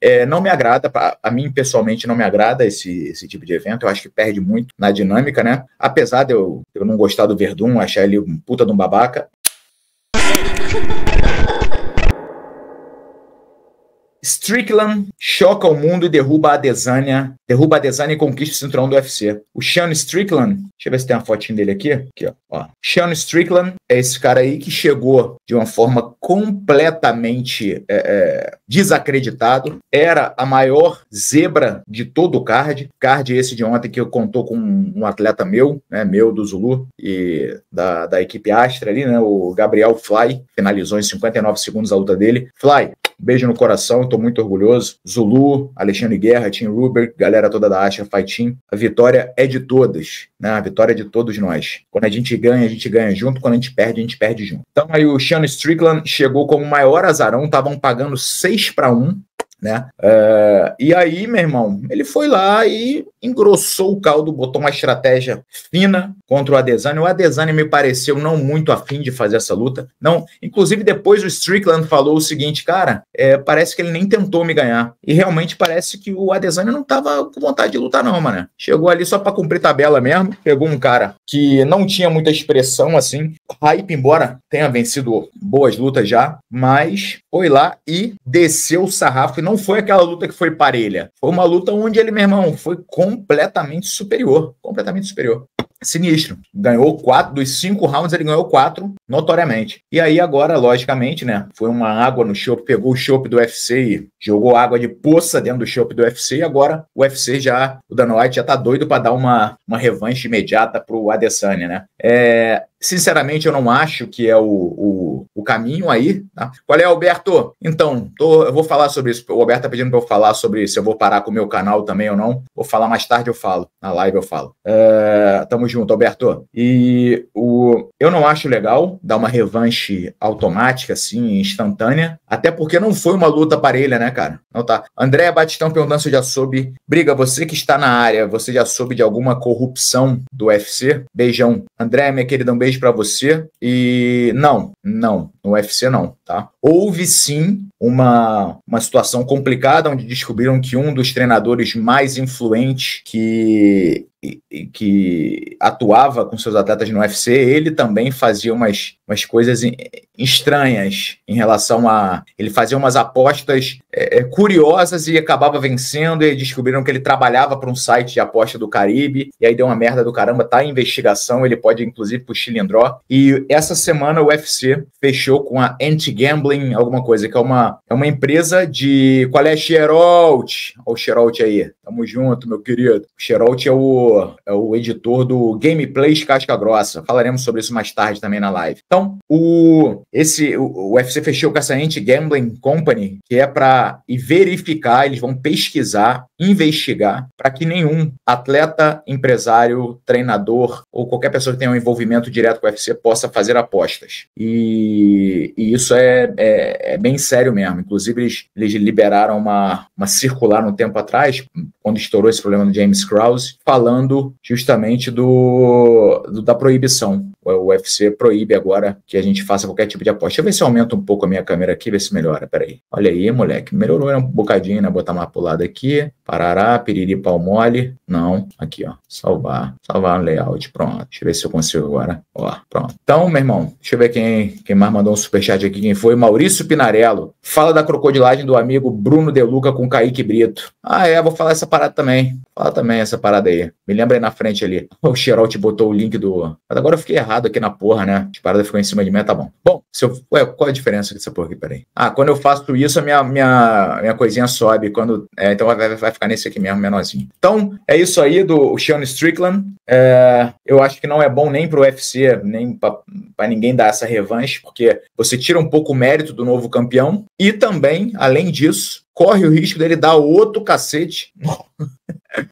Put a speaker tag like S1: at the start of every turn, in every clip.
S1: É, não me agrada, a mim pessoalmente não me agrada esse, esse tipo de evento, eu acho que perde muito na dinâmica, né? Apesar de eu, eu não gostar do Verdun, achar ele um puta de um babaca. Strickland choca o mundo e derruba a Desania. derruba a Desania e conquista o cinturão do UFC. O Sean Strickland, deixa eu ver se tem uma fotinha dele aqui, aqui ó. ó. Sean Strickland é esse cara aí que chegou de uma forma completamente é, é, desacreditado, era a maior zebra de todo o card, card esse de ontem que eu contou com um atleta meu, né, meu do Zulu e da, da equipe Astra ali, né, o Gabriel Fly, finalizou em 59 segundos a luta dele. Fly, Beijo no coração, estou muito orgulhoso. Zulu, Alexandre Guerra, Tim Ruber, galera toda da Asha, Fighting. A vitória é de todas, né? A vitória é de todos nós. Quando a gente ganha, a gente ganha junto. Quando a gente perde, a gente perde junto. Então aí o Sean Strickland chegou como maior azarão, estavam pagando 6 para 1 né? Uh, e aí, meu irmão, ele foi lá e engrossou o caldo, botou uma estratégia fina, contra o Adesanya. O Adesanya me pareceu não muito afim de fazer essa luta. Não, inclusive depois o Strickland falou o seguinte, cara, é, parece que ele nem tentou me ganhar. E realmente parece que o Adesanya não tava com vontade de lutar não, mano. Chegou ali só para cumprir tabela mesmo, pegou um cara que não tinha muita expressão assim. Hype embora tenha vencido boas lutas já, mas foi lá e desceu o sarrafo e não foi aquela luta que foi parelha. Foi uma luta onde ele, meu irmão, foi completamente superior, completamente superior sinistro. Ganhou quatro, dos cinco rounds ele ganhou quatro, notoriamente. E aí agora, logicamente, né, foi uma água no chope, pegou o chope do UFC e jogou água de poça dentro do chope do UFC e agora o UFC já, o Dana White já tá doido para dar uma, uma revanche imediata pro Adesanya, né? É, sinceramente, eu não acho que é o, o, o caminho aí. Tá? Qual é, Alberto? Então, tô, eu vou falar sobre isso. O Alberto tá pedindo para eu falar sobre se eu vou parar com o meu canal também ou não. Vou falar mais tarde, eu falo. Na live eu falo. É, tamo junto, Alberto. E o, eu não acho legal dar uma revanche automática, assim, instantânea. Até porque não foi uma luta parelha, né, cara? Não tá. André Batistão perguntando se eu já soube. Briga, você que está na área, você já soube de alguma corrupção do UFC? Beijão. André, minha querida, um beijo para você. E não, não, no UFC não, tá? Houve sim uma, uma situação complicada onde descobriram que um dos treinadores mais influentes que que atuava com seus atletas no UFC, ele também fazia umas umas coisas estranhas em relação a. Ele fazia umas apostas é, é curiosas e acabava vencendo, e descobriram que ele trabalhava para um site de aposta do Caribe, e aí deu uma merda do caramba, tá em investigação, ele pode inclusive pro Chilindró. E essa semana o UFC fechou com a Anti-Gambling, alguma coisa, que é uma, é uma empresa de. Qual é Xerolt? Olha o Xerolt aí. Tamo junto, meu querido. O Xerolt é o, é o editor do Gameplays Casca Grossa. Falaremos sobre isso mais tarde também na live. Então, então, o, esse, o, o UFC fechou com essa Ent Gambling Company, que é para verificar, eles vão pesquisar, investigar, para que nenhum atleta, empresário, treinador ou qualquer pessoa que tenha um envolvimento direto com o UFC possa fazer apostas. E, e isso é, é, é, bem sério mesmo. Inclusive, eles, eles liberaram uma, uma circular um tempo atrás, quando estourou esse problema do James Krause, falando justamente do do, da proibição. O UFC proíbe agora que a gente faça qualquer tipo de aposta. Deixa eu ver se aumenta um pouco a minha câmera aqui, ver se melhora. Peraí. Olha aí, moleque. Melhorou né? um bocadinho, né? Botar mais pro lado aqui. Parará, piriri, pau mole. Não. Aqui, ó. Salvar. Salvar no layout. Pronto. Deixa eu ver se eu consigo agora. Ó, pronto. Então, meu irmão, deixa eu ver quem, quem mais mandou um superchat aqui. Quem foi? Maurício Pinarello. Fala da crocodilagem do amigo Bruno Deluca com Kaique Brito. Ah, é. Vou falar essa parada também. Fala também essa parada aí. Me lembra aí na frente ali. O Xerolt botou o link do do. Mas agora eu fiquei errado aqui na porra, né? A paradas ficou em cima de mim, tá bom. Bom, se eu... Ué, qual é a diferença dessa porra aqui? Peraí. Ah, quando eu faço isso, a minha, minha, minha coisinha sobe. Quando... É, então vai, vai ficar nesse aqui mesmo, menorzinho. Então, é isso aí do Sean Strickland. É... Eu acho que não é bom nem pro UFC, nem para ninguém dar essa revanche, porque você tira um pouco o mérito do novo campeão. E também, além disso, corre o risco dele dar outro cacete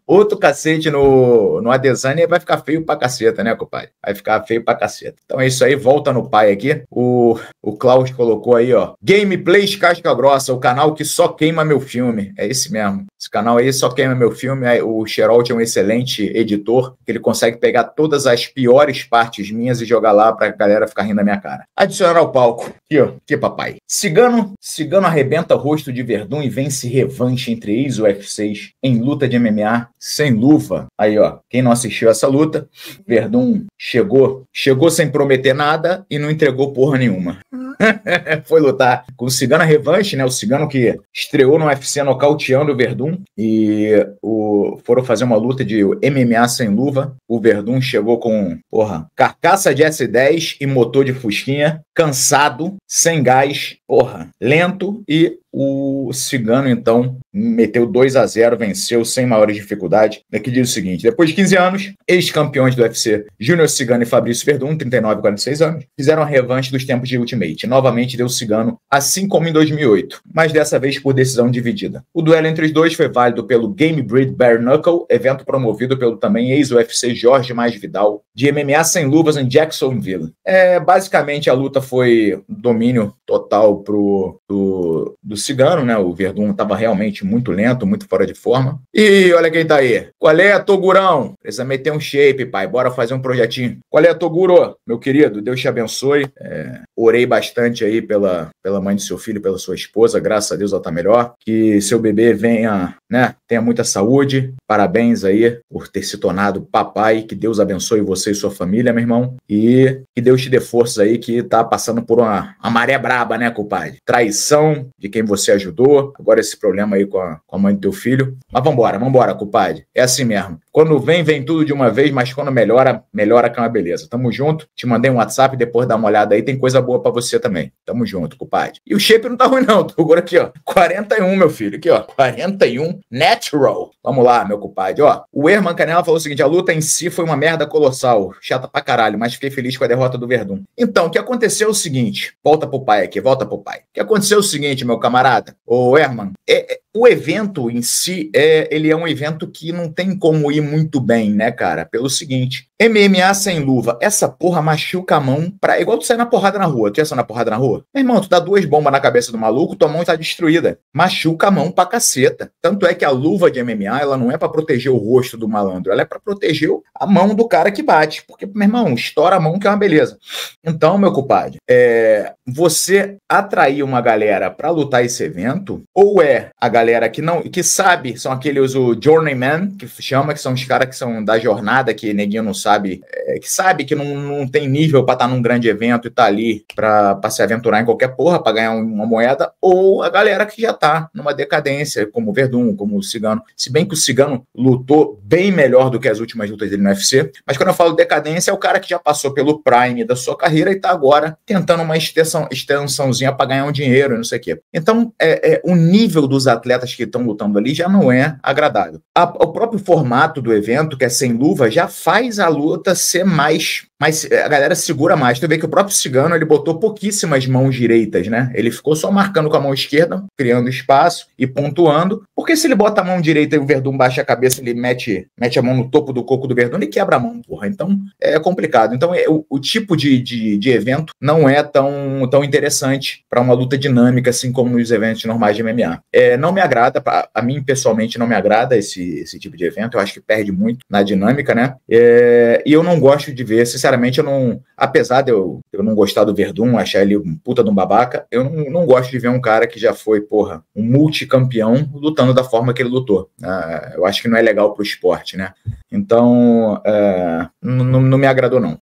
S1: outro cacete no, no Adesanya vai ficar feio pra caceta, né, compadre? Vai ficar feio pra caceta. Então é isso aí, volta no pai aqui. O, o Klaus colocou aí, ó. Gameplays Casca Grossa, o canal que só queima meu filme. É esse mesmo. Esse canal aí só queima meu filme. O Xerold é um excelente editor, que ele consegue pegar todas as piores partes minhas e jogar lá pra galera ficar rindo da minha cara. Adicionar ao palco. Aqui, ó. Aqui, papai. Cigano, cigano arrebenta rosto de Verdun e vence revanche entre ex 6 em luta de MMA sem luva. Aí, ó, quem não assistiu essa luta, Verdun chegou, chegou sem prometer nada e não entregou porra nenhuma. foi lutar com o cigano Revanche, né? O Cigano que estreou no UFC nocauteando o Verdun e o, foram fazer uma luta de MMA sem luva. O Verdun chegou com, porra, carcaça de S10 e motor de fusquinha, cansado, sem gás, Porra, lento e o Cigano, então, meteu 2 a 0 venceu sem maiores dificuldades. Aqui é diz o seguinte: depois de 15 anos, ex-campeões do UFC Júnior Cigano e Fabrício Verdun, 39 e 46 anos, fizeram a revanche dos tempos de Ultimate. Novamente deu Cigano, assim como em 2008, mas dessa vez por decisão dividida. O duelo entre os dois foi válido pelo Game Breed Bare Knuckle, evento promovido pelo também ex-UFC Jorge Mais Vidal, de MMA sem luvas em Jacksonville. É, basicamente, a luta foi domínio total pro, do, do Cigano, né? O Verdun estava realmente muito lento, muito fora de forma. E olha quem tá aí. Qual é, Togurão? Precisa meter um shape, pai. Bora fazer um projetinho. Qual é, Toguro? Meu querido, Deus te abençoe. É, orei bastante aí pela, pela mãe do seu filho, pela sua esposa. Graças a Deus ela tá melhor. Que seu bebê venha, né? Tenha muita saúde. Parabéns aí por ter se tornado papai. Que Deus abençoe você e sua família, meu irmão. E que Deus te dê forças aí que tá passando por uma, uma maré braba, né, com compadre. Traição de quem você ajudou, agora esse problema aí com a, com a mãe do teu filho. Mas vambora, vambora, compadre. É assim mesmo. Quando vem, vem tudo de uma vez, mas quando melhora, melhora que é uma beleza. Tamo junto. Te mandei um WhatsApp, depois dá uma olhada aí, tem coisa boa para você também. Tamo junto, compadre. E o shape não tá ruim não, tô agora aqui, ó. 41, meu filho, aqui, ó. 41 natural. Vamos lá, meu compadre, ó. O Herman Canela falou o seguinte, a luta em si foi uma merda colossal, chata pra caralho, mas fiquei feliz com a derrota do Verdun. Então, o que aconteceu é o seguinte, volta pro pai aqui, volta pro pai. O que aconteceu é o seguinte, meu camarada, o Herman, é, é, o evento em si, é, ele é um evento que não tem como ir muito bem, né, cara? Pelo seguinte, MMA sem luva, essa porra machuca a mão pra... É igual tu sair na porrada na rua, tu ia sair na porrada na rua? Meu irmão, tu dá duas bombas na cabeça do maluco, tua mão está destruída. Machuca a mão pra caceta. Tanto é que a luva de MMA, ela não é para proteger o rosto do malandro, ela é para proteger a mão do cara que bate. Porque, meu irmão, estoura a mão que é uma beleza. Então, meu compadre, é, você, a atrair uma galera para lutar esse evento, ou é a galera que não, que sabe, são aqueles o journeyman, que chama, que são os caras que são da jornada, que neguinho não sabe, é, que sabe que não, não tem nível para estar tá num grande evento e tá ali para se aventurar em qualquer porra para ganhar uma moeda, ou a galera que já tá numa decadência, como o Verdun, como o Cigano. Se bem que o Cigano lutou bem melhor do que as últimas lutas dele no UFC, mas quando eu falo decadência, é o cara que já passou pelo prime da sua carreira e tá agora tentando uma extensão, extensãozinha para ganhar um dinheiro, não sei o quê. Então, é, é, o nível dos atletas que estão lutando ali já não é agradável. A, o próprio formato do evento, que é sem luva, já faz a luta ser mais mas eh, a galera segura mais. Tu vê que o próprio Cigano ele botou pouquíssimas mãos direitas, né? Ele ficou só marcando com a mão esquerda, criando espaço e pontuando. Porque se ele bota a mão direita e o Verdun baixa a cabeça, ele mete, mete a mão no topo do coco do Verdun e quebra a mão, porra. Então é complicado. Então é, o, o, tipo de, de, de, evento não é tão, tão interessante para uma luta dinâmica assim como nos eventos normais de MMA. É, não me agrada, a, a mim pessoalmente não me agrada esse, esse tipo de evento. Eu acho que perde muito na dinâmica, né? É, e eu não gosto de ver, esse sinceramente, eu não. Apesar de eu, eu não gostar do Verdun, achar ele um puta de um babaca, eu não, não gosto de ver um cara que já foi, porra, um multicampeão lutando da forma que ele lutou. Uh, eu acho que não é legal pro esporte, né? Então, uh, não me agradou, não.